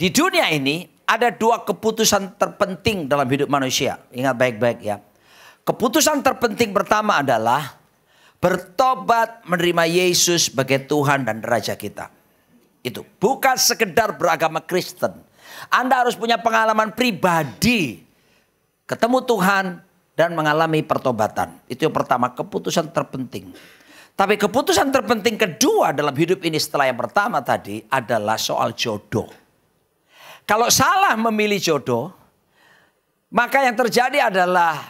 Di dunia ini ada dua keputusan terpenting dalam hidup manusia. Ingat baik-baik ya. Keputusan terpenting pertama adalah bertobat menerima Yesus sebagai Tuhan dan Raja kita. Itu bukan sekedar beragama Kristen. Anda harus punya pengalaman pribadi. Ketemu Tuhan dan mengalami pertobatan. Itu yang pertama, keputusan terpenting. Tapi keputusan terpenting kedua dalam hidup ini setelah yang pertama tadi adalah soal jodoh. Kalau salah memilih jodoh, maka yang terjadi adalah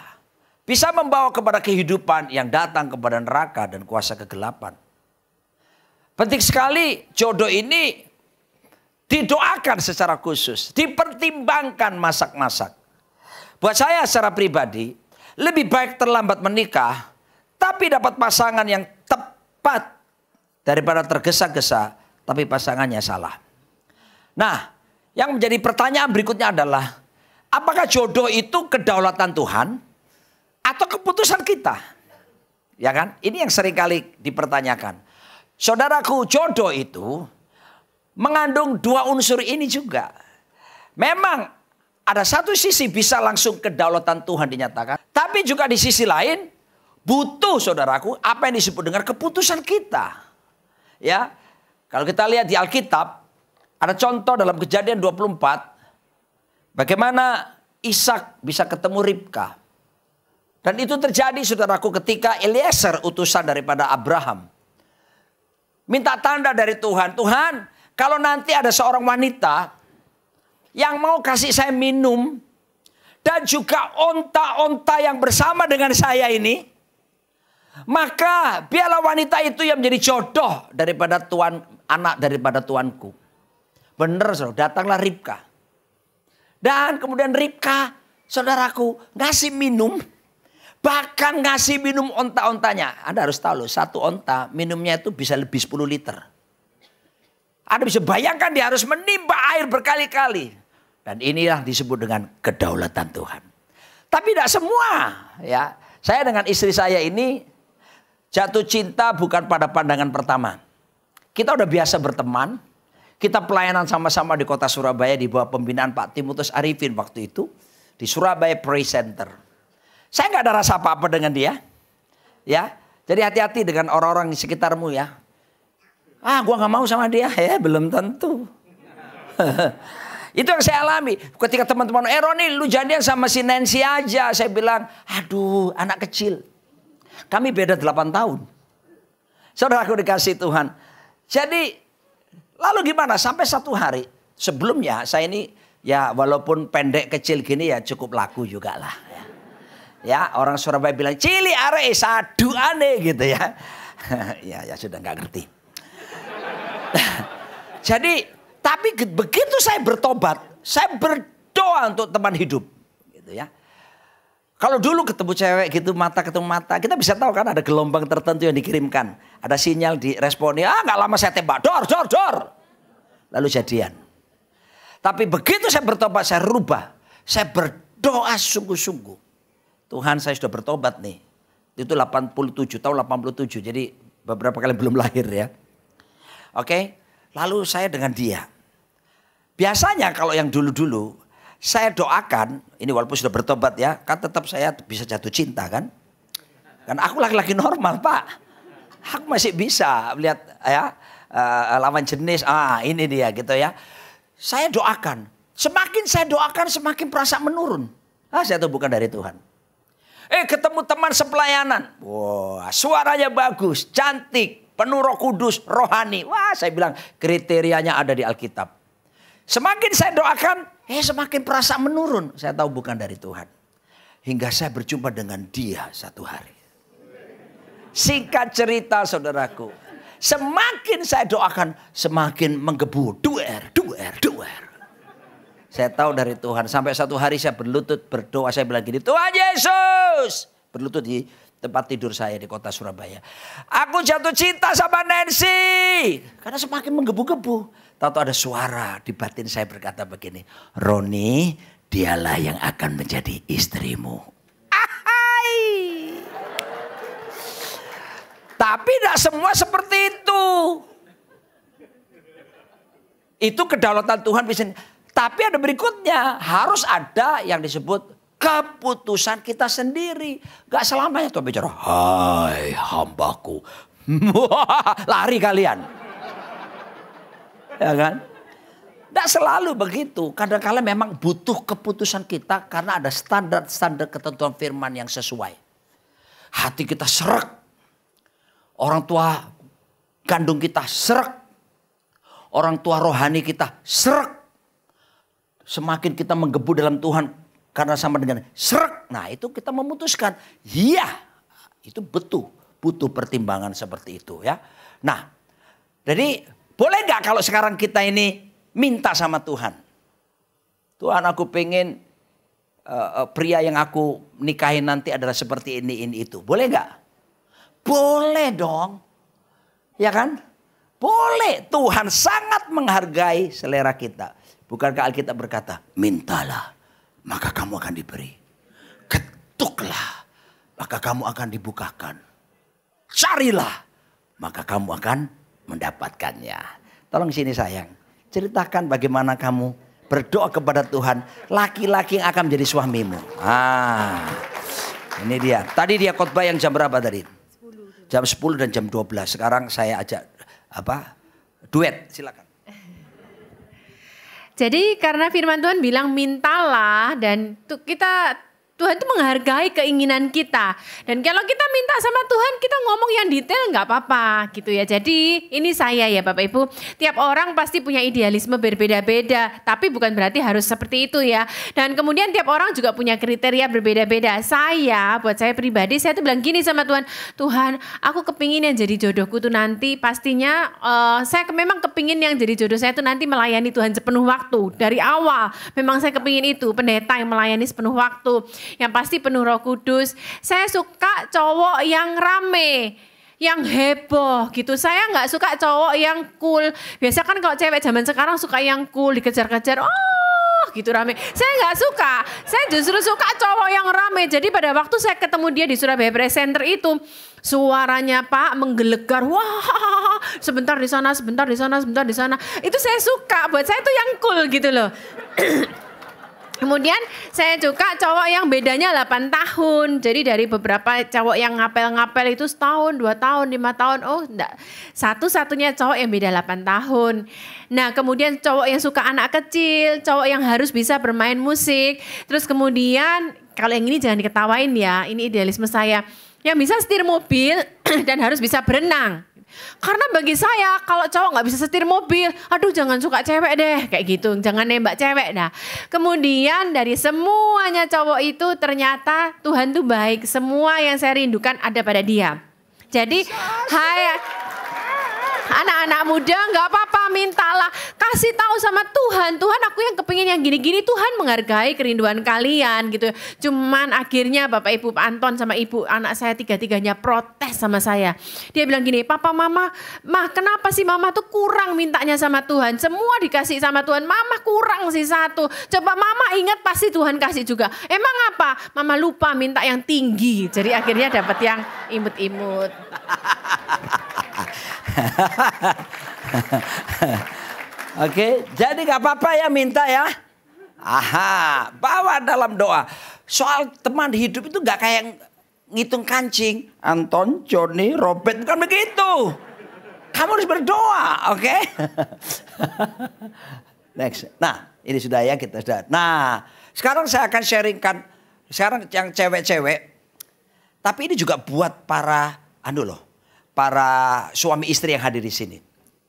bisa membawa kepada kehidupan yang datang kepada neraka dan kuasa kegelapan. Penting sekali jodoh ini didoakan secara khusus, dipertimbangkan masak-masak. Buat saya secara pribadi, lebih baik terlambat menikah tapi dapat pasangan yang tepat daripada tergesa-gesa tapi pasangannya salah. Nah, yang menjadi pertanyaan berikutnya adalah, apakah jodoh itu kedaulatan Tuhan atau keputusan kita? Ya kan? Ini yang seringkali dipertanyakan. Saudaraku, jodoh itu mengandung dua unsur ini juga. Memang ada satu sisi bisa langsung kedaulatan Tuhan dinyatakan. Tapi juga di sisi lain butuh saudaraku apa yang disebut dengan keputusan kita. Ya, kalau kita lihat di Alkitab, ada contoh dalam kejadian 24. Bagaimana Ishak bisa ketemu Ribka. Dan itu terjadi saudaraku ketika Eliezer utusan daripada Abraham. Minta tanda dari Tuhan. Tuhan kalau nanti ada seorang wanita yang mau kasih saya minum. Dan juga onta-onta yang bersama dengan saya ini. Maka biarlah wanita itu yang menjadi jodoh daripada tuan anak daripada tuanku bener saudara, datanglah Ribka. Dan kemudian Ribka, saudaraku, ngasih minum. Bahkan ngasih minum onta-ontanya. Anda harus tahu loh, satu onta minumnya itu bisa lebih 10 liter. Anda bisa bayangkan dia harus menimba air berkali-kali. Dan inilah disebut dengan kedaulatan Tuhan. Tapi tidak semua ya. Saya dengan istri saya ini jatuh cinta bukan pada pandangan pertama. Kita udah biasa berteman, kita pelayanan sama-sama di kota Surabaya di bawah pembinaan Pak Timotus Arifin waktu itu. Di Surabaya Prayer Center. Saya nggak ada rasa apa-apa dengan dia. Ya, jadi hati-hati dengan orang-orang di sekitarmu ya. Ah, gua nggak mau sama dia ya, belum tentu. Itu yang saya alami. Ketika teman-teman, eh Roni lu jadian sama si Nancy aja. Saya bilang, aduh anak kecil. Kami beda 8 tahun. Saudaraku dikasih Tuhan. Jadi Lalu gimana? Sampai satu hari sebelumnya saya ini ya walaupun pendek kecil gini ya cukup laku juga lah. Ya, ya orang Surabaya bilang cili are sadu ane gitu ya. ya ya sudah nggak ngerti. Jadi tapi begitu saya bertobat, saya berdoa untuk teman hidup gitu ya. Kalau dulu ketemu cewek gitu mata ketemu mata, kita bisa tahu kan ada gelombang tertentu yang dikirimkan. Ada sinyal di responnya, ah nggak lama saya tembak, dor, dor, dor. Lalu jadian. Tapi begitu saya bertobat, saya rubah. Saya berdoa sungguh-sungguh. Tuhan saya sudah bertobat nih. Itu 87, tahun 87. Jadi beberapa kali belum lahir ya. Oke, lalu saya dengan dia. Biasanya kalau yang dulu-dulu saya doakan, ini walaupun sudah bertobat ya, kan tetap saya bisa jatuh cinta kan. Kan aku laki-laki normal pak. Aku masih bisa melihat ya, eh, lawan jenis, ah ini dia gitu ya. Saya doakan, semakin saya doakan semakin perasaan menurun. Ah saya tuh bukan dari Tuhan. Eh ketemu teman sepelayanan, wah suaranya bagus, cantik, penuh roh kudus, rohani. Wah saya bilang kriterianya ada di Alkitab. Semakin saya doakan Eh semakin perasa menurun. Saya tahu bukan dari Tuhan. Hingga saya berjumpa dengan dia satu hari. Singkat cerita saudaraku. Semakin saya doakan semakin menggebu. Duer, duer, duer. Saya tahu dari Tuhan. Sampai satu hari saya berlutut berdoa. Saya bilang gini, Tuhan Yesus. Berlutut di tempat tidur saya di kota Surabaya. Aku jatuh cinta sama Nancy. Karena semakin menggebu-gebu. Tahu ada suara di batin saya berkata begini, Roni, dialah yang akan menjadi istrimu. Ahai. Tapi tidak semua seperti itu. Itu kedaulatan Tuhan bisa. Tapi ada berikutnya, harus ada yang disebut keputusan kita sendiri. Gak selamanya tuh bicara, hai hambaku. Lari kalian. Ya kan? Tidak selalu begitu. kadang -kadang memang butuh keputusan kita karena ada standar-standar ketentuan firman yang sesuai. Hati kita serak. Orang tua kandung kita serak. Orang tua rohani kita serak. Semakin kita menggebu dalam Tuhan karena sama dengan serak. Nah itu kita memutuskan. Iya itu betul. Butuh pertimbangan seperti itu ya. Nah jadi boleh nggak kalau sekarang kita ini minta sama Tuhan? Tuhan aku pengen uh, eh, eh, pria yang aku nikahin nanti adalah seperti ini, ini, itu. Boleh nggak? Boleh dong. Ya kan? Boleh. Tuhan sangat menghargai selera kita. Bukankah Alkitab berkata, mintalah maka kamu akan diberi. Ketuklah maka kamu akan dibukakan. Carilah maka kamu akan mendapatkannya. Tolong sini sayang, ceritakan bagaimana kamu berdoa kepada Tuhan, laki-laki yang akan menjadi suamimu. Ah, ini dia. Tadi dia khotbah yang jam berapa tadi? Jam 10 dan jam 12. Sekarang saya ajak apa? Duet, silakan. Jadi karena firman Tuhan bilang mintalah dan kita Tuhan itu menghargai keinginan kita. Dan kalau kita minta sama Tuhan, kita ngomong yang detail nggak apa-apa gitu ya. Jadi ini saya ya Bapak Ibu. Tiap orang pasti punya idealisme berbeda-beda. Tapi bukan berarti harus seperti itu ya. Dan kemudian tiap orang juga punya kriteria berbeda-beda. Saya, buat saya pribadi, saya tuh bilang gini sama Tuhan. Tuhan, aku kepingin yang jadi jodohku tuh nanti pastinya uh, saya memang kepingin yang jadi jodoh saya tuh nanti melayani Tuhan sepenuh waktu. Dari awal memang saya kepingin itu pendeta yang melayani sepenuh waktu yang pasti penuh Roh Kudus. Saya suka cowok yang rame yang heboh gitu. Saya nggak suka cowok yang cool. Biasa kan kalau cewek zaman sekarang suka yang cool, dikejar-kejar. Oh, gitu rame. Saya nggak suka. Saya justru suka cowok yang rame. Jadi pada waktu saya ketemu dia di Surabaya Presenter itu, suaranya Pak menggelegar. Wah, sebentar di sana, sebentar di sana, sebentar di sana. Itu saya suka. Buat saya itu yang cool gitu loh. Kemudian saya juga cowok yang bedanya 8 tahun. Jadi dari beberapa cowok yang ngapel-ngapel itu setahun, dua tahun, lima tahun. Oh enggak. Satu-satunya cowok yang beda 8 tahun. Nah kemudian cowok yang suka anak kecil, cowok yang harus bisa bermain musik. Terus kemudian kalau yang ini jangan diketawain ya, ini idealisme saya. Yang bisa setir mobil dan harus bisa berenang. Karena bagi saya kalau cowok nggak bisa setir mobil, aduh jangan suka cewek deh kayak gitu, jangan nembak cewek. dah. kemudian dari semuanya cowok itu ternyata Tuhan tuh baik, semua yang saya rindukan ada pada dia. Jadi, hai anak-anak muda nggak apa-apa mintalah kasih tahu sama Tuhan Tuhan aku yang kepingin yang gini-gini Tuhan menghargai kerinduan kalian gitu cuman akhirnya Bapak Ibu Anton sama Ibu anak saya tiga-tiganya protes sama saya dia bilang gini Papa Mama mah kenapa sih Mama tuh kurang mintanya sama Tuhan semua dikasih sama Tuhan Mama kurang sih satu coba Mama ingat pasti Tuhan kasih juga emang apa Mama lupa minta yang tinggi jadi akhirnya dapat yang imut-imut Oke, jadi nggak apa-apa ya minta ya. Aha, bawa dalam doa. Soal teman hidup itu nggak kayak ngitung kancing. Anton, Joni, Robert, bukan begitu. Kamu harus berdoa, oke? Okay? Next. Nah, ini sudah ya kita sudah. Nah, sekarang saya akan sharingkan. Sekarang yang cewek-cewek. Tapi ini juga buat para, anu loh, para suami istri yang hadir di sini.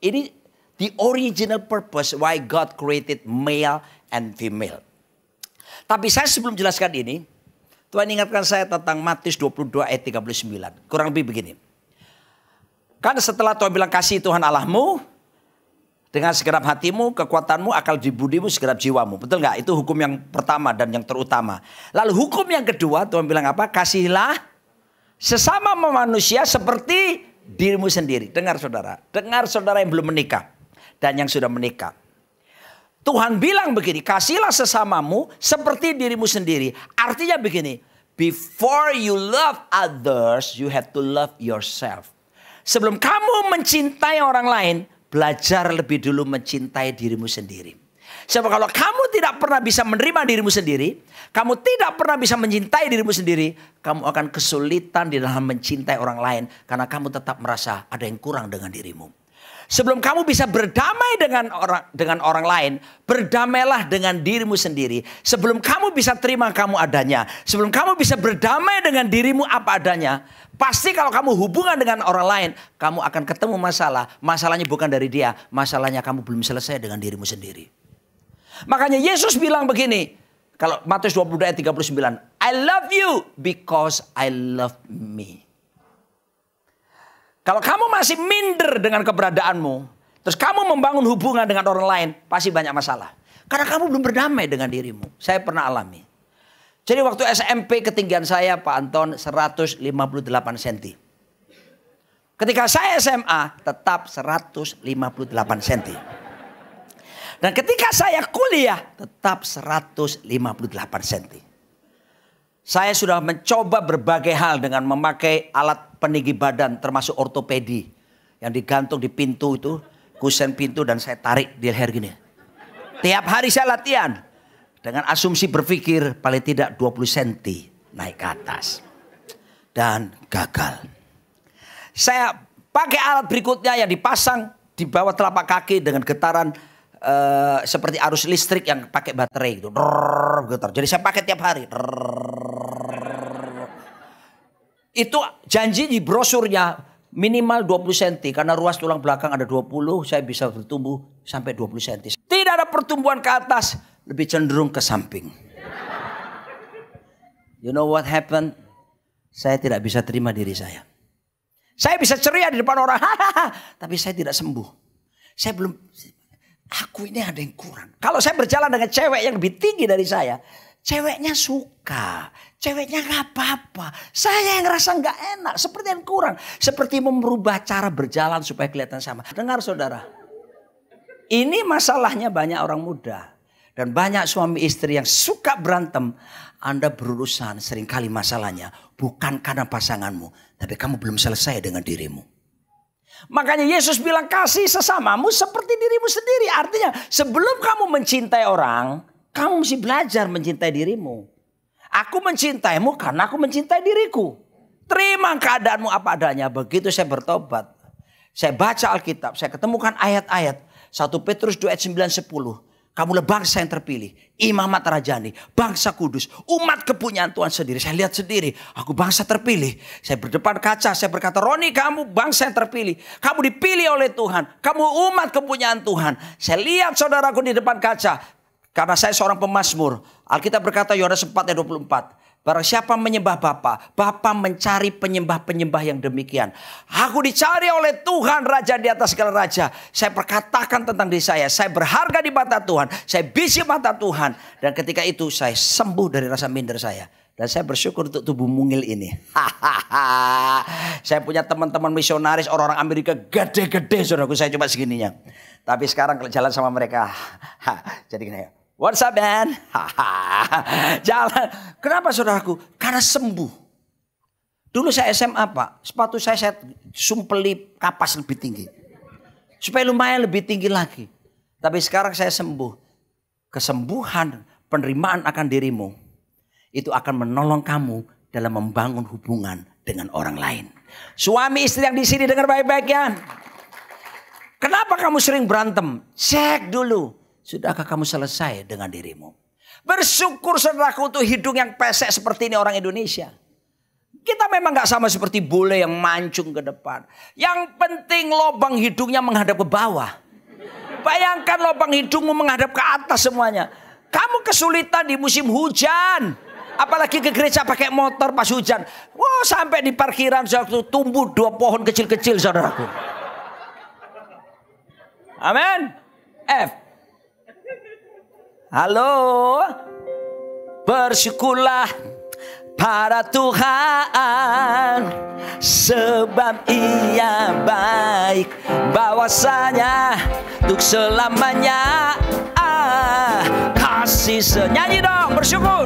Ini the original purpose why God created male and female. Tapi saya sebelum jelaskan ini, Tuhan ingatkan saya tentang Matius 22 ayat 39. Kurang lebih begini. Karena setelah Tuhan bilang kasih Tuhan Allahmu, dengan segera hatimu, kekuatanmu, akal budimu, segera jiwamu. Betul nggak? Itu hukum yang pertama dan yang terutama. Lalu hukum yang kedua, Tuhan bilang apa? Kasihilah sesama manusia seperti dirimu sendiri. Dengar saudara, dengar saudara yang belum menikah dan yang sudah menikah. Tuhan bilang begini, kasihlah sesamamu seperti dirimu sendiri. Artinya begini, before you love others, you have to love yourself. Sebelum kamu mencintai orang lain, belajar lebih dulu mencintai dirimu sendiri. Sebab kalau kamu tidak pernah bisa menerima dirimu sendiri, kamu tidak pernah bisa mencintai dirimu sendiri, kamu akan kesulitan di dalam mencintai orang lain karena kamu tetap merasa ada yang kurang dengan dirimu. Sebelum kamu bisa berdamai dengan orang dengan orang lain, berdamailah dengan dirimu sendiri. Sebelum kamu bisa terima kamu adanya, sebelum kamu bisa berdamai dengan dirimu apa adanya, pasti kalau kamu hubungan dengan orang lain, kamu akan ketemu masalah. Masalahnya bukan dari dia, masalahnya kamu belum selesai dengan dirimu sendiri. Makanya Yesus bilang begini, kalau Matius 22 ayat 39. I love you because I love me. Kalau kamu masih minder dengan keberadaanmu, terus kamu membangun hubungan dengan orang lain, pasti banyak masalah. Karena kamu belum berdamai dengan dirimu. Saya pernah alami. Jadi waktu SMP ketinggian saya Pak Anton 158 cm. Ketika saya SMA tetap 158 cm. Dan ketika saya kuliah tetap 158 cm. Saya sudah mencoba berbagai hal dengan memakai alat peninggi badan termasuk ortopedi. Yang digantung di pintu itu, kusen pintu dan saya tarik di leher gini. Tiap hari saya latihan. Dengan asumsi berpikir paling tidak 20 cm naik ke atas. Dan gagal. Saya pakai alat berikutnya yang dipasang di bawah telapak kaki dengan getaran Eh, seperti arus listrik yang pakai baterai gitu. Drrr, Jadi saya pakai tiap hari. Drrr. Itu janji di brosurnya minimal 20 cm karena ruas tulang belakang ada 20 saya bisa bertumbuh sampai 20 cm. Tidak ada pertumbuhan ke atas, lebih cenderung ke samping. You know what happened? Saya tidak bisa terima diri saya. Saya bisa ceria di depan orang, tapi saya tidak sembuh. Saya belum aku ini ada yang kurang. Kalau saya berjalan dengan cewek yang lebih tinggi dari saya, ceweknya suka, ceweknya nggak apa-apa. Saya yang ngerasa nggak enak, seperti yang kurang, seperti merubah cara berjalan supaya kelihatan sama. Dengar saudara, ini masalahnya banyak orang muda dan banyak suami istri yang suka berantem. Anda berurusan seringkali masalahnya bukan karena pasanganmu, tapi kamu belum selesai dengan dirimu. Makanya Yesus bilang kasih sesamamu seperti dirimu sendiri. Artinya sebelum kamu mencintai orang, kamu mesti belajar mencintai dirimu. Aku mencintaimu karena aku mencintai diriku. Terima keadaanmu apa adanya. Begitu saya bertobat. Saya baca Alkitab. Saya ketemukan ayat-ayat. 1 Petrus 2 ayat 9 10. Kamulah bangsa yang terpilih, imamat rajani, bangsa kudus, umat kepunyaan Tuhan sendiri. Saya lihat sendiri, aku bangsa terpilih. Saya berdepan kaca, saya berkata, Roni kamu bangsa yang terpilih. Kamu dipilih oleh Tuhan, kamu umat kepunyaan Tuhan. Saya lihat saudaraku di depan kaca, karena saya seorang pemazmur. Alkitab berkata Yohanes 4 ayat 24. Barang siapa menyembah Bapa, Bapa mencari penyembah-penyembah yang demikian. Aku dicari oleh Tuhan Raja di atas segala raja. Saya perkatakan tentang diri saya, saya berharga di mata Tuhan, saya bisi mata Tuhan. Dan ketika itu saya sembuh dari rasa minder saya. Dan saya bersyukur untuk tubuh mungil ini. saya punya teman-teman misionaris orang-orang Amerika gede-gede saudaraku. Saya cuma segininya. Tapi sekarang kalau jalan sama mereka. jadi gini ya What's up man? Jalan. Kenapa saudaraku? Karena sembuh. Dulu saya SMA pak, sepatu saya saya sumpeli kapas lebih tinggi. Supaya lumayan lebih tinggi lagi. Tapi sekarang saya sembuh. Kesembuhan penerimaan akan dirimu. Itu akan menolong kamu dalam membangun hubungan dengan orang lain. Suami istri yang di sini dengar baik-baik ya. Kenapa kamu sering berantem? Cek dulu Sudahkah kamu selesai dengan dirimu? Bersyukur saudaraku untuk hidung yang pesek seperti ini orang Indonesia. Kita memang gak sama seperti bule yang mancung ke depan. Yang penting lobang hidungnya menghadap ke bawah. Bayangkan lobang hidungmu menghadap ke atas semuanya. Kamu kesulitan di musim hujan. Apalagi ke gereja pakai motor pas hujan. Wow, sampai di parkiran waktu tumbuh dua pohon kecil-kecil saudaraku. Amin. F. Halo. Bersyukurlah para Tuhan sebab ia baik bahwasanya untuk selamanya ah, kasih senyanyi dong bersyukur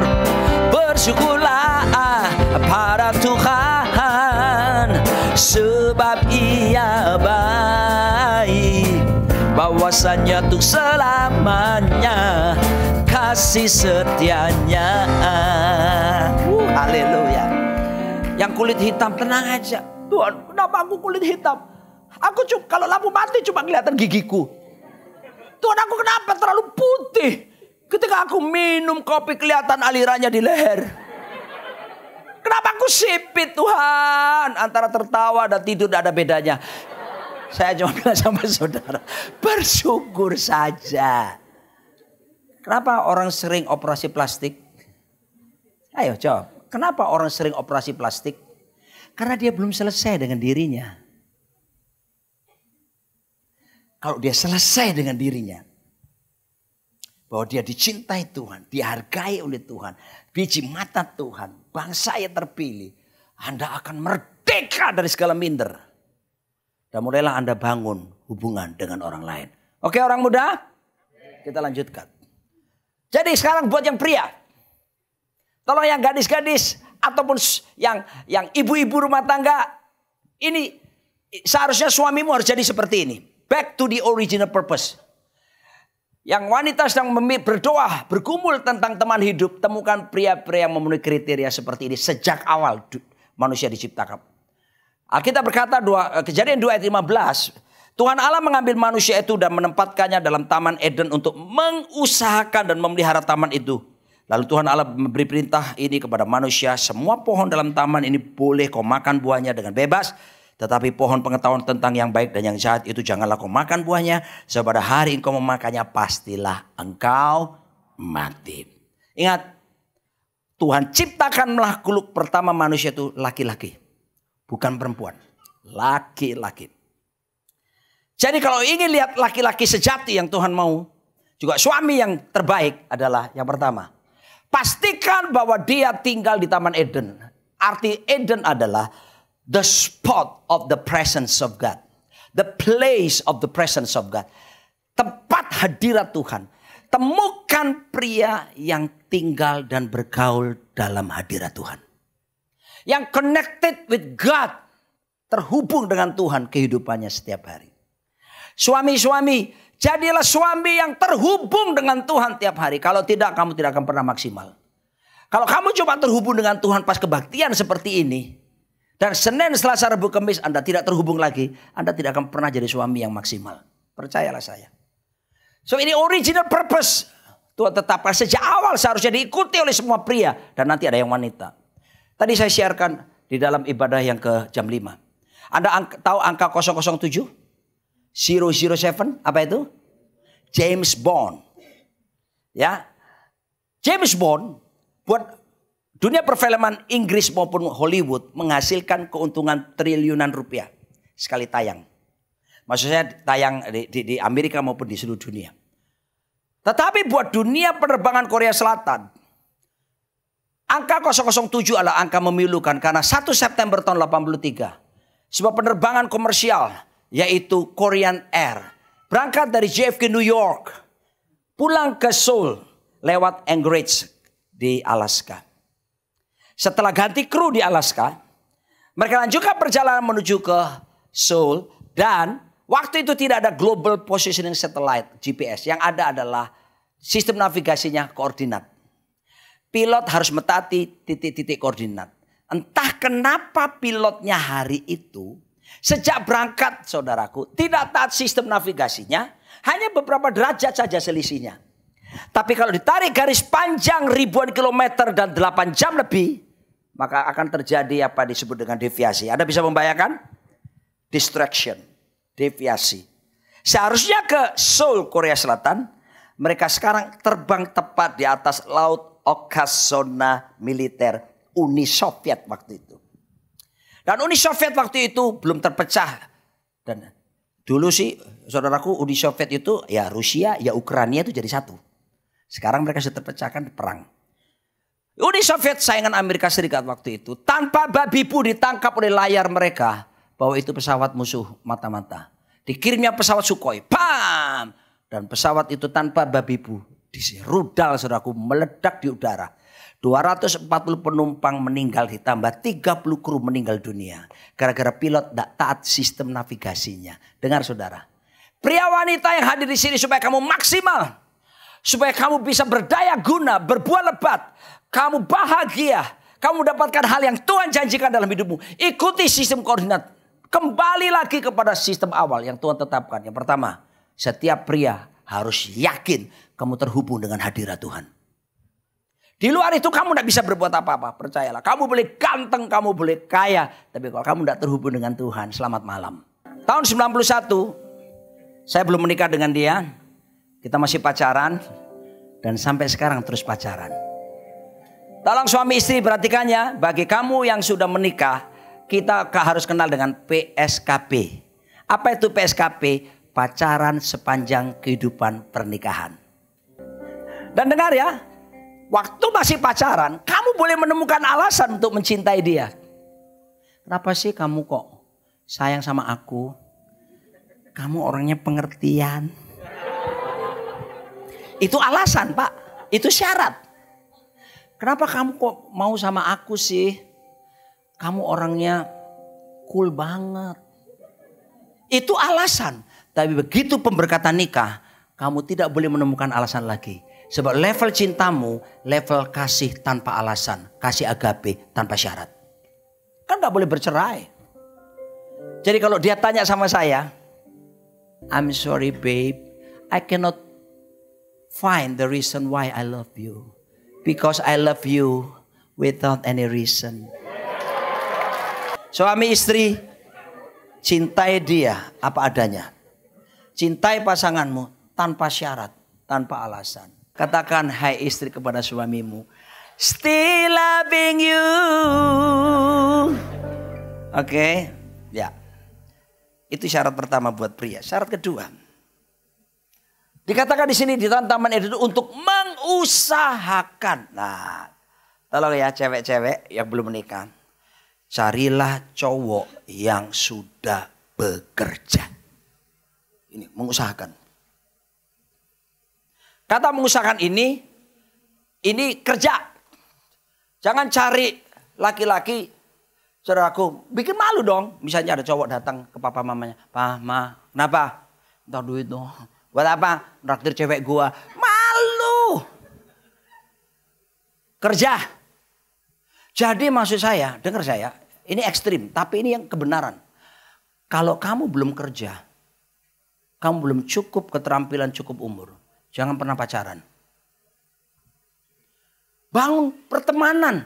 bersyukurlah ah, para Tuhan sebab ia baik kuasanya tuh selamanya kasih setianya uh, haleluya yang kulit hitam tenang aja Tuhan kenapa aku kulit hitam aku cuma kalau lampu mati cuma kelihatan gigiku Tuhan aku kenapa terlalu putih ketika aku minum kopi kelihatan alirannya di leher Kenapa aku sipit Tuhan? Antara tertawa dan tidur tidak ada bedanya. Saya cuma bilang sama saudara, bersyukur saja. Kenapa orang sering operasi plastik? Ayo jawab. Kenapa orang sering operasi plastik? Karena dia belum selesai dengan dirinya. Kalau dia selesai dengan dirinya, bahwa dia dicintai Tuhan, dihargai oleh Tuhan, biji mata Tuhan, bangsa yang terpilih, Anda akan merdeka dari segala minder. Dan mulailah Anda bangun hubungan dengan orang lain. Oke orang muda? Kita lanjutkan. Jadi sekarang buat yang pria. Tolong yang gadis-gadis ataupun yang yang ibu-ibu rumah tangga. Ini seharusnya suamimu harus jadi seperti ini. Back to the original purpose. Yang wanita sedang berdoa, bergumul tentang teman hidup. Temukan pria-pria yang memenuhi kriteria seperti ini sejak awal manusia diciptakan. Alkitab berkata dua, eh, kejadian 2 ayat 15. Tuhan Allah mengambil manusia itu dan menempatkannya dalam taman Eden untuk mengusahakan dan memelihara taman itu. Lalu Tuhan Allah memberi perintah ini kepada manusia. Semua pohon dalam taman ini boleh kau makan buahnya dengan bebas. Tetapi pohon pengetahuan tentang yang baik dan yang jahat itu janganlah kau makan buahnya. Sebab pada hari engkau memakannya pastilah engkau mati. Ingat, Tuhan ciptakan makhluk pertama manusia itu laki-laki bukan perempuan. Laki-laki. Jadi kalau ingin lihat laki-laki sejati yang Tuhan mau, juga suami yang terbaik adalah yang pertama. Pastikan bahwa dia tinggal di Taman Eden. Arti Eden adalah the spot of the presence of God. The place of the presence of God. Tempat hadirat Tuhan. Temukan pria yang tinggal dan bergaul dalam hadirat Tuhan yang connected with God, terhubung dengan Tuhan kehidupannya setiap hari. Suami-suami, jadilah suami yang terhubung dengan Tuhan tiap hari. Kalau tidak, kamu tidak akan pernah maksimal. Kalau kamu coba terhubung dengan Tuhan pas kebaktian seperti ini, dan Senin, Selasa, Rabu, Kamis Anda tidak terhubung lagi, Anda tidak akan pernah jadi suami yang maksimal. Percayalah saya. So ini original purpose. Tuhan tetapkan sejak awal seharusnya diikuti oleh semua pria. Dan nanti ada yang wanita. Tadi saya siarkan di dalam ibadah yang ke jam 5. Anda angka, tahu angka 007? 007 apa itu? James Bond. Ya. James Bond buat dunia perfilman Inggris maupun Hollywood menghasilkan keuntungan triliunan rupiah sekali tayang. Maksud saya tayang di, di, di Amerika maupun di seluruh dunia. Tetapi buat dunia penerbangan Korea Selatan, Angka 007 adalah angka memilukan karena 1 September tahun 83 sebuah penerbangan komersial yaitu Korean Air berangkat dari JFK New York pulang ke Seoul lewat Anchorage di Alaska. Setelah ganti kru di Alaska, mereka lanjutkan perjalanan menuju ke Seoul dan waktu itu tidak ada global positioning satellite GPS. Yang ada adalah sistem navigasinya koordinat Pilot harus metati titik-titik koordinat. Entah kenapa pilotnya hari itu sejak berangkat saudaraku tidak taat sistem navigasinya. Hanya beberapa derajat saja selisihnya. Tapi kalau ditarik garis panjang ribuan kilometer dan delapan jam lebih. Maka akan terjadi apa disebut dengan deviasi. Anda bisa membayangkan? Distraction. Deviasi. Seharusnya ke Seoul, Korea Selatan. Mereka sekarang terbang tepat di atas laut Okasona militer Uni Soviet waktu itu. Dan Uni Soviet waktu itu belum terpecah. Dan dulu sih saudaraku Uni Soviet itu ya Rusia ya Ukraina itu jadi satu. Sekarang mereka sudah terpecahkan perang. Uni Soviet saingan Amerika Serikat waktu itu tanpa babi pun ditangkap oleh layar mereka bahwa itu pesawat musuh mata-mata. Dikirimnya pesawat Sukhoi, pam! Dan pesawat itu tanpa babi bu di rudal saudaraku meledak di udara. 240 penumpang meninggal ditambah 30 kru meninggal dunia. Gara-gara pilot tidak taat sistem navigasinya. Dengar saudara. Pria wanita yang hadir di sini supaya kamu maksimal. Supaya kamu bisa berdaya guna, berbuah lebat. Kamu bahagia. Kamu dapatkan hal yang Tuhan janjikan dalam hidupmu. Ikuti sistem koordinat. Kembali lagi kepada sistem awal yang Tuhan tetapkan. Yang pertama, setiap pria harus yakin kamu terhubung dengan hadirat Tuhan. Di luar itu kamu tidak bisa berbuat apa-apa, percayalah. Kamu boleh ganteng, kamu boleh kaya. Tapi kalau kamu tidak terhubung dengan Tuhan, selamat malam. Tahun 91, saya belum menikah dengan dia. Kita masih pacaran. Dan sampai sekarang terus pacaran. Tolong suami istri perhatikannya. Bagi kamu yang sudah menikah, kita harus kenal dengan PSKP. Apa itu PSKP? Pacaran sepanjang kehidupan pernikahan. Dan dengar ya, waktu masih pacaran, kamu boleh menemukan alasan untuk mencintai dia. Kenapa sih kamu kok sayang sama aku? Kamu orangnya pengertian. Itu alasan, Pak. Itu syarat. Kenapa kamu kok mau sama aku sih? Kamu orangnya cool banget. Itu alasan. Tapi begitu pemberkatan nikah, kamu tidak boleh menemukan alasan lagi. Sebab level cintamu, level kasih tanpa alasan. Kasih agape tanpa syarat. Kan gak boleh bercerai. Jadi kalau dia tanya sama saya, I'm sorry babe, I cannot find the reason why I love you. Because I love you without any reason. Suami istri, cintai dia apa adanya. Cintai pasanganmu tanpa syarat, tanpa alasan. Katakan hai istri kepada suamimu. Still loving you. Oke. Okay? Ya. Itu syarat pertama buat pria. Syarat kedua. Dikatakan di sini di tantaman itu untuk mengusahakan. Nah, tolong ya cewek-cewek yang belum menikah. Carilah cowok yang sudah bekerja. Ini mengusahakan Kata mengusahakan ini, ini kerja. Jangan cari laki-laki, saudaraku. Bikin malu dong. Misalnya ada cowok datang ke papa mamanya. Pak, ma, kenapa? Entar duit dong. Buat apa? Traktir cewek gua. Malu. Kerja. Jadi maksud saya, dengar saya. Ini ekstrim, tapi ini yang kebenaran. Kalau kamu belum kerja, kamu belum cukup keterampilan, cukup umur. Jangan pernah pacaran. Bangun pertemanan.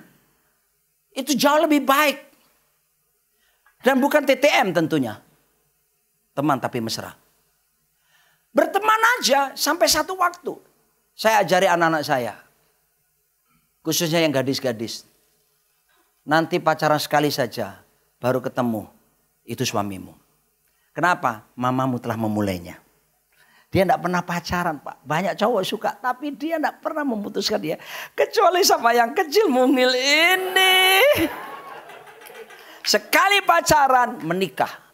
Itu jauh lebih baik. Dan bukan TTM tentunya. Teman tapi mesra. Berteman aja sampai satu waktu. Saya ajari anak-anak saya. Khususnya yang gadis-gadis. Nanti pacaran sekali saja. Baru ketemu. Itu suamimu. Kenapa? Mamamu telah memulainya. Dia tidak pernah pacaran pak. Banyak cowok suka. Tapi dia tidak pernah memutuskan dia. Kecuali sama yang kecil mungil ini. Sekali pacaran menikah.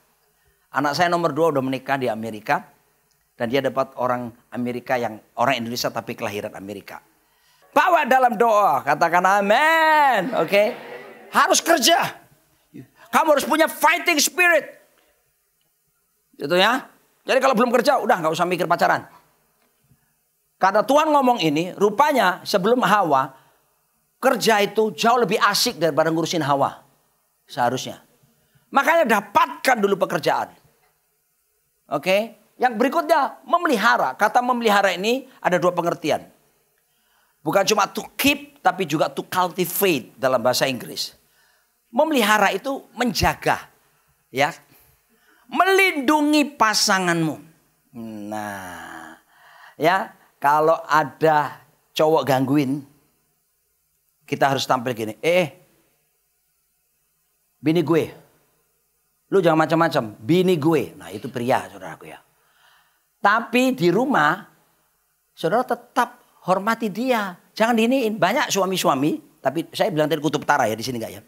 Anak saya nomor dua udah menikah di Amerika. Dan dia dapat orang Amerika yang orang Indonesia tapi kelahiran Amerika. Bawa dalam doa. Katakan amin. Oke. Okay? Harus kerja. Kamu harus punya fighting spirit. Gitu ya. Jadi kalau belum kerja udah nggak usah mikir pacaran. Karena Tuhan ngomong ini, rupanya sebelum Hawa kerja itu jauh lebih asik daripada ngurusin Hawa seharusnya. Makanya dapatkan dulu pekerjaan. Oke, yang berikutnya memelihara. Kata memelihara ini ada dua pengertian. Bukan cuma to keep tapi juga to cultivate dalam bahasa Inggris. Memelihara itu menjaga. Ya, melindungi pasanganmu. Nah, ya kalau ada cowok gangguin, kita harus tampil gini. Eh, eh, bini gue, lu jangan macam-macam. Bini gue, nah itu pria saudaraku ya. Tapi di rumah, saudara tetap hormati dia. Jangan diniin. Banyak suami-suami, tapi saya bilang tadi kutub utara ya di sini enggak ya.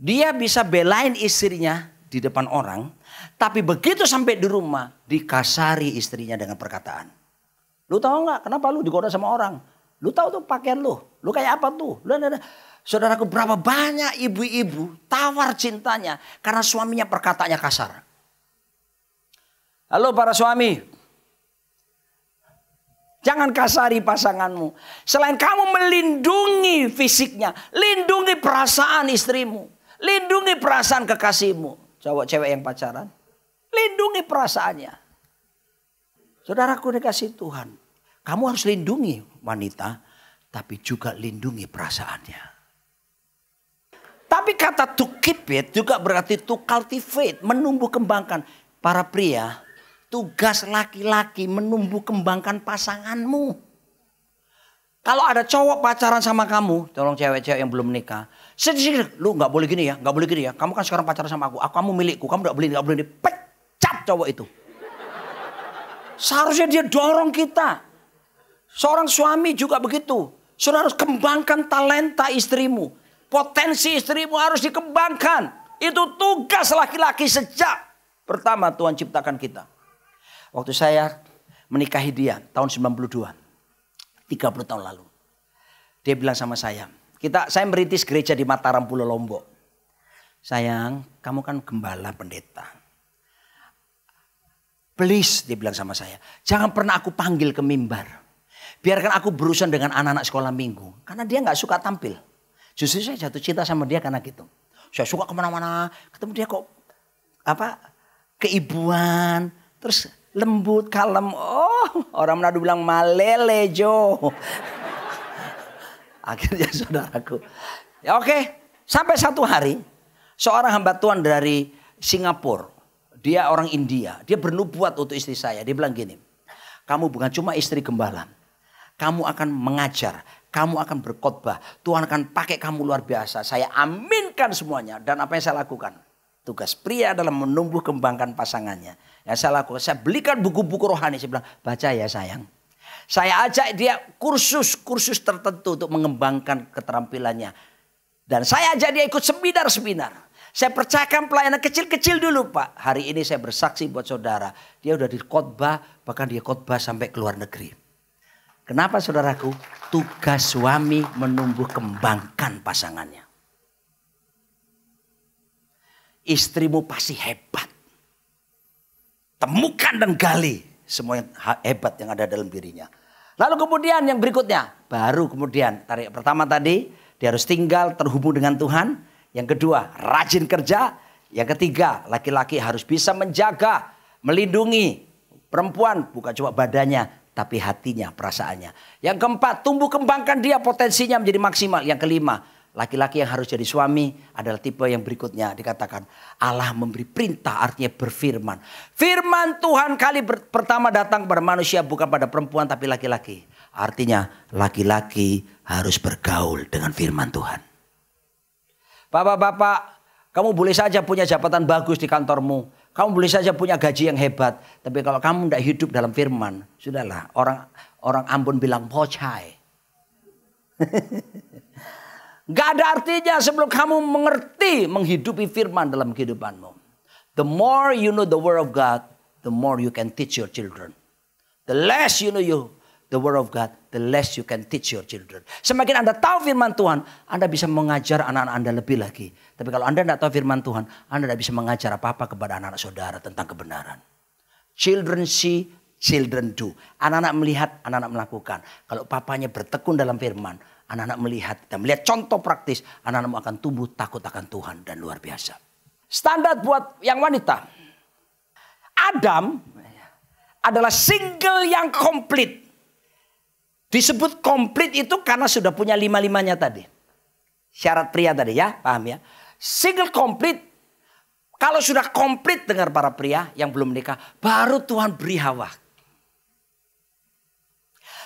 Dia bisa belain istrinya di depan orang, tapi begitu sampai di rumah dikasari istrinya dengan perkataan. Lu tahu nggak kenapa lu digoda sama orang? Lu tahu tuh pakaian lu, lu kayak apa tuh? Lu, ada, Saudaraku berapa banyak ibu-ibu tawar cintanya karena suaminya perkataannya kasar. Halo para suami, Jangan kasari pasanganmu. Selain kamu melindungi fisiknya, lindungi perasaan istrimu, lindungi perasaan kekasihmu cowok cewek yang pacaran. Lindungi perasaannya. Saudaraku dikasih Tuhan. Kamu harus lindungi wanita. Tapi juga lindungi perasaannya. Tapi kata to keep it juga berarti to cultivate. Menumbuh kembangkan. Para pria tugas laki-laki menumbuh kembangkan pasanganmu. Kalau ada cowok pacaran sama kamu, tolong cewek-cewek yang belum menikah, sedih. lu nggak boleh gini ya, nggak boleh gini ya. Kamu kan sekarang pacaran sama aku, aku kamu milikku, kamu nggak boleh, nggak boleh dipecat cowok itu. Seharusnya dia dorong kita. Seorang suami juga begitu. Saudara harus kembangkan talenta istrimu. Potensi istrimu harus dikembangkan. Itu tugas laki-laki sejak pertama Tuhan ciptakan kita. Waktu saya menikahi dia tahun 92. 30 tahun lalu. Dia bilang sama saya, kita saya merintis gereja di Mataram Pulau Lombok. Sayang, kamu kan gembala pendeta. Please, dia bilang sama saya, jangan pernah aku panggil ke mimbar. Biarkan aku berurusan dengan anak-anak sekolah minggu. Karena dia nggak suka tampil. Justru saya jatuh cinta sama dia karena gitu. Saya suka kemana-mana, ketemu dia kok apa keibuan, terus lembut, kalem. Oh, orang Manado bilang malele Jo. Akhirnya saudaraku. Ya oke, sampai satu hari seorang hamba Tuhan dari Singapura, dia orang India, dia bernubuat untuk istri saya. Dia bilang gini, kamu bukan cuma istri gembala, kamu akan mengajar, kamu akan berkhotbah, Tuhan akan pakai kamu luar biasa. Saya aminkan semuanya dan apa yang saya lakukan. Tugas pria adalah menumbuh kembangkan pasangannya. Yang saya lakukan, saya belikan buku-buku rohani. Saya bilang, baca ya sayang. Saya ajak dia kursus-kursus tertentu untuk mengembangkan keterampilannya. Dan saya ajak dia ikut seminar-seminar. Saya percayakan pelayanan kecil-kecil dulu Pak. Hari ini saya bersaksi buat saudara. Dia udah dikhotbah bahkan dia khotbah sampai ke luar negeri. Kenapa saudaraku? Tugas suami menumbuh kembangkan pasangannya istrimu pasti hebat. Temukan dan gali semua yang hebat yang ada dalam dirinya. Lalu kemudian yang berikutnya, baru kemudian tarik pertama tadi dia harus tinggal terhubung dengan Tuhan. Yang kedua, rajin kerja. Yang ketiga, laki-laki harus bisa menjaga, melindungi perempuan bukan cuma badannya tapi hatinya, perasaannya. Yang keempat, tumbuh kembangkan dia potensinya menjadi maksimal. Yang kelima, Laki-laki yang harus jadi suami adalah tipe yang berikutnya dikatakan Allah memberi perintah artinya berfirman. Firman Tuhan kali pertama datang kepada manusia bukan pada perempuan tapi laki-laki. Artinya laki-laki harus bergaul dengan firman Tuhan. Bapak-bapak, kamu boleh saja punya jabatan bagus di kantormu. Kamu boleh saja punya gaji yang hebat. Tapi kalau kamu tidak hidup dalam firman, sudahlah. Orang orang Ambon bilang pocai. Gak ada artinya sebelum kamu mengerti menghidupi firman dalam kehidupanmu. The more you know the word of God, the more you can teach your children. The less you know you the word of God, the less you can teach your children. Semakin Anda tahu firman Tuhan, Anda bisa mengajar anak-anak Anda lebih lagi. Tapi kalau Anda tidak tahu firman Tuhan, Anda tidak bisa mengajar apa-apa kepada anak-anak saudara tentang kebenaran. Children see, children do. Anak-anak melihat, anak-anak melakukan. Kalau papanya bertekun dalam firman, anak-anak melihat dan melihat contoh praktis, anak-anak akan tumbuh takut akan Tuhan dan luar biasa. Standar buat yang wanita. Adam adalah single yang komplit. Disebut komplit itu karena sudah punya lima-limanya tadi. Syarat pria tadi ya, paham ya. Single komplit. Kalau sudah komplit dengar para pria yang belum menikah, baru Tuhan beri Hawa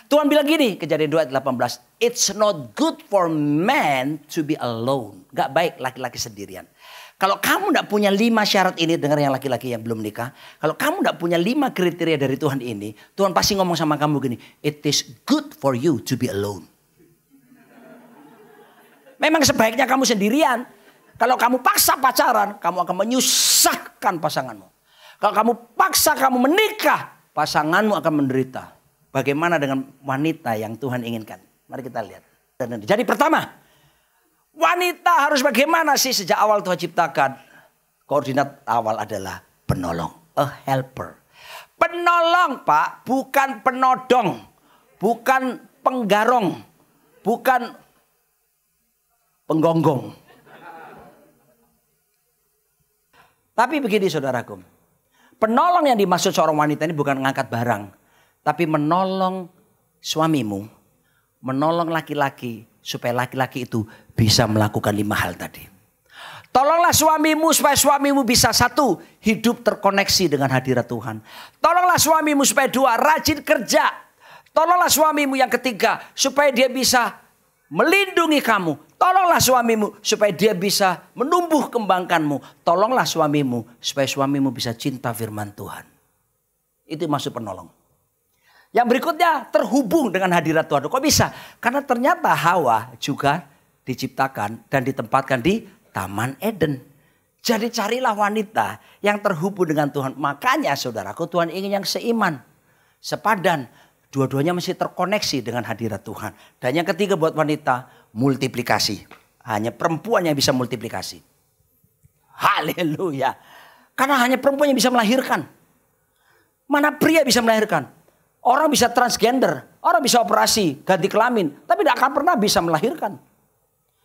Tuhan bilang gini, kejadian 2 ayat 18. It's not good for man to be alone. Gak baik laki-laki sendirian. Kalau kamu gak punya lima syarat ini, dengar yang laki-laki yang belum nikah. Kalau kamu gak punya lima kriteria dari Tuhan ini, Tuhan pasti ngomong sama kamu gini, it is good for you to be alone. Memang sebaiknya kamu sendirian. Kalau kamu paksa pacaran, kamu akan menyusahkan pasanganmu. Kalau kamu paksa kamu menikah, pasanganmu akan menderita. Bagaimana dengan wanita yang Tuhan inginkan? Mari kita lihat. Jadi pertama, wanita harus bagaimana sih sejak awal Tuhan ciptakan? Koordinat awal adalah penolong, a helper. Penolong, Pak, bukan penodong, bukan penggarong, bukan penggonggong. Tapi begini saudaraku, penolong yang dimaksud seorang wanita ini bukan ngangkat barang, tapi menolong suamimu, menolong laki-laki supaya laki-laki itu bisa melakukan lima hal tadi. Tolonglah suamimu supaya suamimu bisa satu, hidup terkoneksi dengan hadirat Tuhan. Tolonglah suamimu supaya dua, rajin kerja. Tolonglah suamimu yang ketiga supaya dia bisa melindungi kamu. Tolonglah suamimu supaya dia bisa menumbuh kembangkanmu. Tolonglah suamimu supaya suamimu bisa cinta firman Tuhan. Itu maksud penolong. Yang berikutnya terhubung dengan hadirat Tuhan. Kok bisa? Karena ternyata Hawa juga diciptakan dan ditempatkan di Taman Eden. Jadi carilah wanita yang terhubung dengan Tuhan. Makanya saudaraku Tuhan ingin yang seiman, sepadan. Dua-duanya mesti terkoneksi dengan hadirat Tuhan. Dan yang ketiga buat wanita, multiplikasi. Hanya perempuan yang bisa multiplikasi. Haleluya. Karena hanya perempuan yang bisa melahirkan. Mana pria bisa melahirkan? Orang bisa transgender, orang bisa operasi, ganti kelamin, tapi tidak akan pernah bisa melahirkan.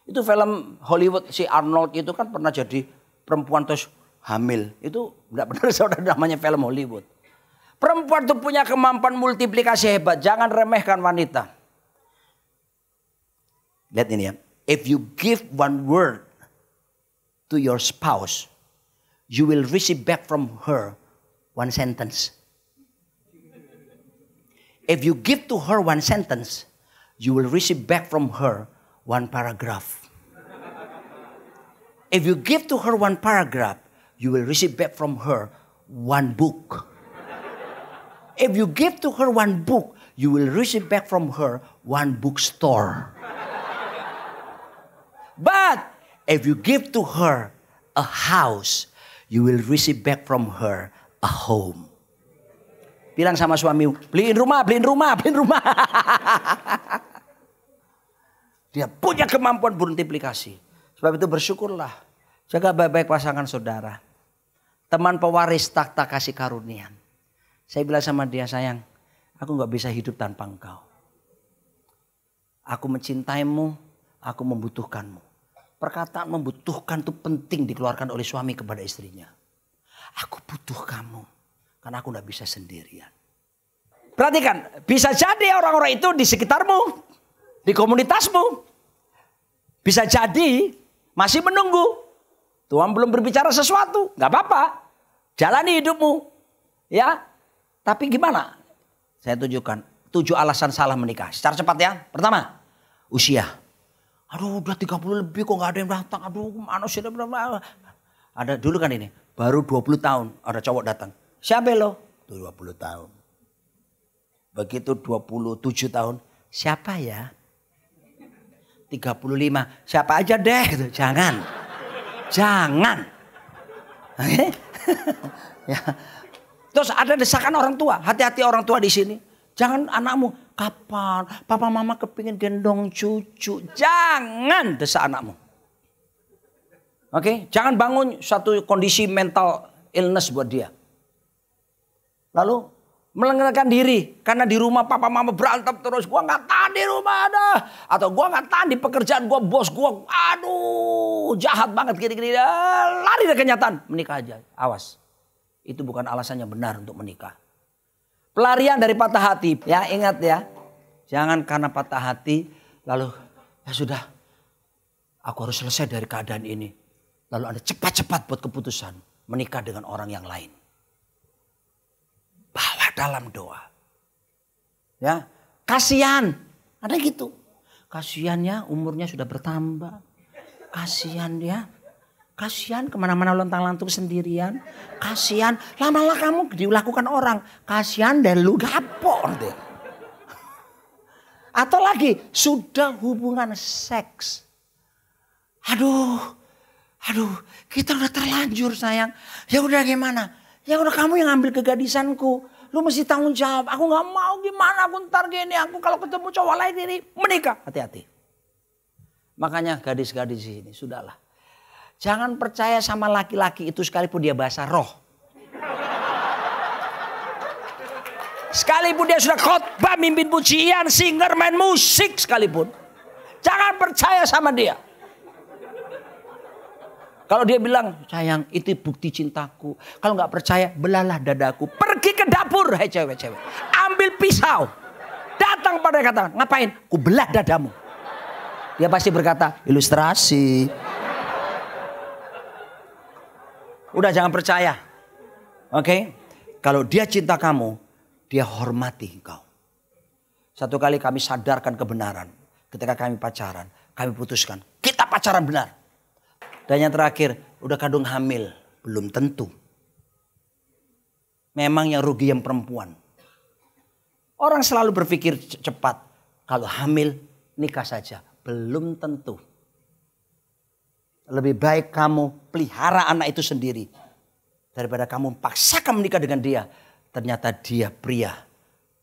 Itu film Hollywood si Arnold itu kan pernah jadi perempuan terus hamil. Itu tidak benar saudara namanya film Hollywood. Perempuan itu punya kemampuan multiplikasi hebat. Jangan remehkan wanita. Lihat ini ya. If you give one word to your spouse, you will receive back from her one sentence. If you give to her one sentence, you will receive back from her one paragraph. if you give to her one paragraph, you will receive back from her one book. if you give to her one book, you will receive back from her one bookstore. but if you give to her a house, you will receive back from her a home. bilang sama suami, beliin rumah, beliin rumah, beliin rumah. Dia punya kemampuan bermultiplikasi. Sebab itu bersyukurlah. Jaga baik-baik pasangan saudara. Teman pewaris tak tak kasih karunia. Saya bilang sama dia, sayang, aku gak bisa hidup tanpa engkau. Aku mencintaimu, aku membutuhkanmu. Perkataan membutuhkan itu penting dikeluarkan oleh suami kepada istrinya. Aku butuh kamu. Karena aku tidak bisa sendirian. Perhatikan, bisa jadi orang-orang itu di sekitarmu, di komunitasmu. Bisa jadi masih menunggu. Tuhan belum berbicara sesuatu, nggak apa-apa. Jalani hidupmu. Ya. Tapi gimana? Saya tunjukkan tujuh alasan salah menikah. Secara cepat ya. Pertama, usia. Aduh, udah 30 lebih kok nggak ada yang datang. Aduh, manusia ada Ada dulu kan ini, baru 20 tahun ada cowok datang. Siapa lo? 20 tahun. Begitu 27 tahun, siapa ya? 35, siapa aja deh gitu. Jangan. Jangan. Eh? ya. Terus ada desakan orang tua, hati-hati orang tua di sini. Jangan anakmu, kapan papa mama kepingin gendong cucu. Jangan desa anakmu. Oke, okay? jangan bangun satu kondisi mental illness buat dia. Lalu melenggarkan diri karena di rumah papa mama berantem terus gua nggak tahan di rumah ada atau gua nggak tahan di pekerjaan gua bos gua aduh jahat banget gini-gini eh, lari dari kenyataan menikah aja awas itu bukan alasan yang benar untuk menikah pelarian dari patah hati ya ingat ya jangan karena patah hati lalu ya sudah aku harus selesai dari keadaan ini lalu anda cepat-cepat buat keputusan menikah dengan orang yang lain bawa dalam doa. Ya, kasihan. Ada gitu. Kasihan ya umurnya sudah bertambah. Kasihan ya. Kasihan kemana-mana lontang lantung sendirian. Kasihan lama-lama kamu dilakukan orang. Kasihan dan lu gapor deh. Atau lagi sudah hubungan seks. Aduh, aduh kita udah terlanjur sayang. Ya udah gimana? Ya udah kamu yang ambil kegadisanku. Lu mesti tanggung jawab. Aku gak mau gimana aku ntar gini. Aku kalau ketemu cowok lain ini menikah. Hati-hati. Makanya gadis-gadis ini sudahlah. Jangan percaya sama laki-laki itu sekalipun dia bahasa roh. Sekalipun dia sudah khotbah, mimpin pujian, singer, main musik sekalipun. Jangan percaya sama dia. Kalau dia bilang, sayang itu bukti cintaku. Kalau nggak percaya, belalah dadaku. Pergi ke dapur, hei cewek-cewek. Ambil pisau. Datang pada kata, ngapain? Ku belah dadamu. Dia pasti berkata, ilustrasi. Udah jangan percaya. Oke? Okay? Kalau dia cinta kamu, dia hormati engkau. Satu kali kami sadarkan kebenaran. Ketika kami pacaran, kami putuskan. Kita pacaran benar. Dan yang terakhir, udah kandung hamil. Belum tentu. Memang yang rugi yang perempuan. Orang selalu berpikir cepat. Kalau hamil, nikah saja. Belum tentu. Lebih baik kamu pelihara anak itu sendiri. Daripada kamu paksakan menikah dengan dia. Ternyata dia pria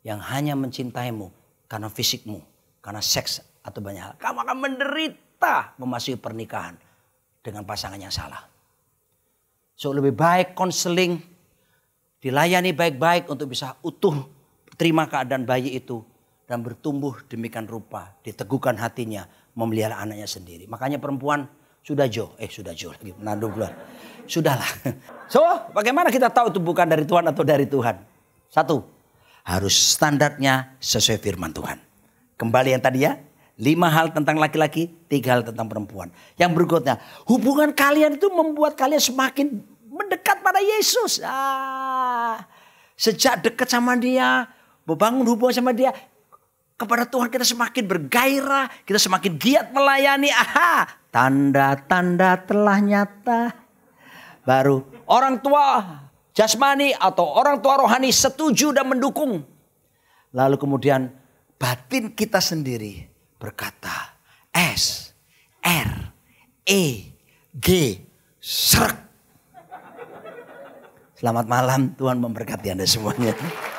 yang hanya mencintaimu karena fisikmu. Karena seks atau banyak hal. Kamu akan menderita memasuki pernikahan dengan pasangan yang salah. So lebih baik konseling dilayani baik-baik untuk bisa utuh terima keadaan bayi itu dan bertumbuh demikian rupa, diteguhkan hatinya, memelihara anaknya sendiri. Makanya perempuan sudah jo, eh sudah jo lagi menandung keluar. Sudahlah. So, bagaimana kita tahu itu bukan dari Tuhan atau dari Tuhan? Satu, harus standarnya sesuai firman Tuhan. Kembali yang tadi ya, Lima hal tentang laki-laki, tiga hal tentang perempuan. Yang berikutnya, hubungan kalian itu membuat kalian semakin mendekat pada Yesus. Ah, sejak dekat sama dia, membangun hubungan sama dia, kepada Tuhan kita semakin bergairah, kita semakin giat melayani. Aha, tanda-tanda telah nyata. Baru orang tua jasmani atau orang tua rohani setuju dan mendukung. Lalu kemudian batin kita sendiri berkata S R E G Serk. Selamat malam, Tuhan memberkati Anda semuanya.